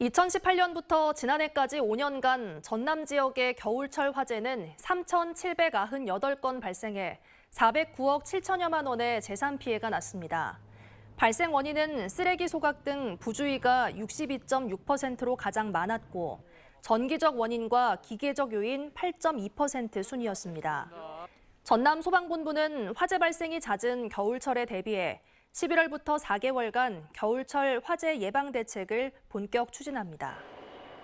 2018년부터 지난해까지 5년간 전남 지역의 겨울철 화재는 3,798건 발생해 409억 7천여만 원의 재산 피해가 났습니다. 발생 원인은 쓰레기 소각 등 부주의가 62.6%로 가장 많았고 전기적 원인과 기계적 요인 8.2% 순이었습니다. 전남 소방본부는 화재 발생이 잦은 겨울철에 대비해 11월부터 4개월간 겨울철 화재 예방 대책을 본격 추진합니다.